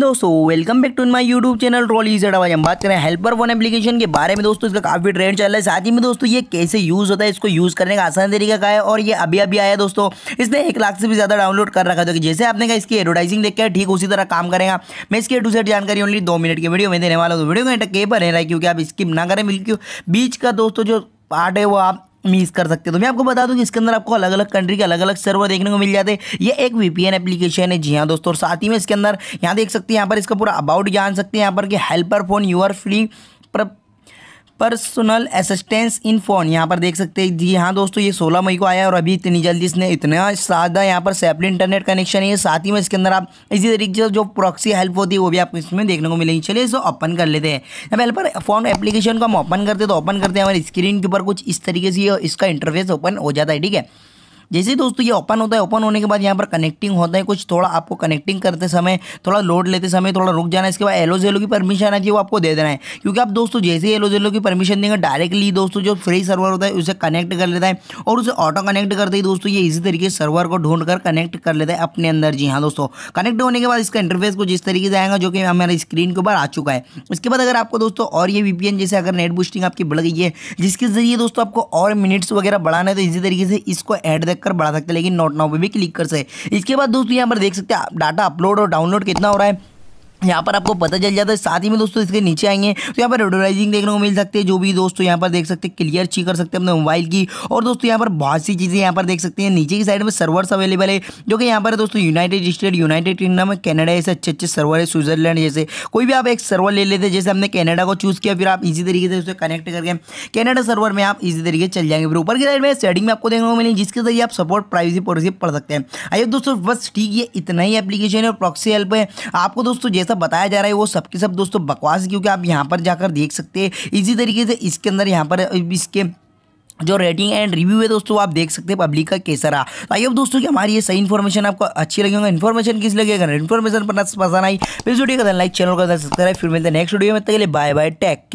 दोस्तों welcome back to my YouTube channel Roli Awaz हम बात करें हेल्पर वन एप्लीकेशन के बारे में दोस्तों इसका काफ़ी ट्रेंड चल रहा है साथ ही में दोस्तों ये कैसे यूज़ होता है इसको यूज़ करने का आसान तरीका का है और ये अभी अभी आया दोस्तों इसने एक लाख से भी ज़्यादा डाउनलोड कर रखा था जैसे आपने कहा इसकी एडवर्टाइजिंग देखा है ठीक उसी तरह काम करेगा मैं इसकी टू सेट जानकारी ओनली दो मिनट की वीडियो में देने वाला हूँ वीडियो में के पर रह रहा है क्योंकि आप स्किप ना करें बिल्कुल बीच का दोस्तों जो पार्ट है वो आप मिस कर सकते हो तो मैं आपको बता दूं कि इसके अंदर आपको अलग अलग कंट्री के अलग अलग सर्वर देखने को मिल जाते हैं ये एक वीपीएन एप्लीकेशन है जी हाँ दोस्तों और साथ ही में इसके अंदर यहाँ देख सकते हैं यहाँ पर इसका पूरा अबाउट जान सकते हैं यहाँ पर कि helper phone your free personal assistance in phone यहाँ पर देख सकते हैं जी हाँ दोस्तों ये सोलह मई को आया और अभी इतनी जल्दी इसने इतना सादा यहाँ पर सैपली इंटरनेट कनेक्शन है साथ ही में इसके अंदर आप इसी तरीके से जो प्रॉक्सी हेल्प होती है वो भी आपको इसमें देखने को मिलेगी चलिए इसको ओपन कर लेते हैं यहाँ पहले पर फ़ोन एप्लीकेशन को हम ओपन करते हैं तो ओपन करते हैं हमारे स्क्रीन के ऊपर कुछ इस तरीके से इसका इंटरफेस ओपन हो जाता है ठीक है जैसे दोस्तों ये ओपन होता है ओपन होने के बाद यहाँ पर कनेक्टिंग होता है कुछ थोड़ा आपको कनेक्टिंग करते समय थोड़ा लोड लेते समय थोड़ा रुक जाना है इसके बाद एलो जेलो की परमिशन आती है वो आपको दे देना है क्योंकि आप दोस्तों जैसे ही एलो जेलो की परमिशन देंगे डायरेक्टली दोस्तों जो फ्री सर्वर होता है उसे कनेक्ट कर लेता है और उसे ऑटो कनेक्ट करते ही दोस्तों ये इसी तरीके से सर्वर को ढूंढ कर कनेक्ट कर लेता है अपने अंदर जी हाँ दोस्तों कनेक्ट होने के बाद इसका इंटरफेस कुछ जिस तरीके से आएगा जो कि हमारे स्क्रीन के ऊपर आ चुका है उसके बाद अगर आपको दोस्तों और ये वीपीएन जैसे अगर नेट बूस्टिंग आपकी बढ़ गई है जिसके जरिए दोस्तों आपको और मिनट्स वगैरह बढ़ाना है तो इसी तरीके से इसको एट द कर बढ़ा सकते हैं लेकिन नोट नाउ पे भी क्लिक कर सकते इसके बाद दोस्तों यहाँ पर देख सकते हैं डाटा अपलोड और डाउनलोड कितना हो रहा है यहाँ पर आपको पता चल जाता है साथ ही में दोस्तों इसके नीचे आएंगे तो यहाँ पर एडवर्टाइजिंग देखने को मिल सकती है जो भी दोस्तों यहाँ पर देख सकते हैं क्लियर ची कर सकते हैं अपने मोबाइल की और दोस्तों यहाँ पर बहुत सी चीज़ें यहाँ पर देख सकते हैं नीचे की साइड में सर्वर्स अवेलेबल है जो कि यहाँ पर दोस्तों United State United Kingdom Canada जैसे अच्छे अच्छे सर्वर है स्विट्जरलैंड जैसे कोई भी आप एक सर्वर ले लेते जैसे हमने कैनेडा को चूज़ किया फिर आप इसी तरीके से उसे कनेक्ट करके कैनेडा सर्वर में आप इसी तरीके चल जाएंगे फिर ऊपर की साइड में सेटिंग में आपको देखने को मिलेगी जिसके जरिए आप सपोर्ट प्राइवेसी पॉलिसी पढ़ सकते हैं आइए दोस्तों बस ठीक है इतना ही एप्लीकेशन है और प्रॉक्सी हेल्प है आपको दोस्तों जैसा सब बताया जा रहा है वो सबके सब दोस्तों बकवास क्योंकि आप यहाँ पर जाकर देख सकते हैं इसी तरीके से इसके अंदर यहाँ पर इसके जो रेटिंग एंड रिव्यू है दोस्तों आप देख सकते हैं पब्लिक का कैसा रहा तो आइए दोस्तों कि हमारी ये सही इन्फॉर्मेशन आपको अच्छी लगेगा इन्फॉर्मेशन किस लगेगा इन्फॉर्मेशन पर पसंद आई प्लीज वीडियो का लाइक चैनल का सब्सक्राइब फिर मिलते हैं नेक्स्ट वीडियो में तक बाय बाय टेक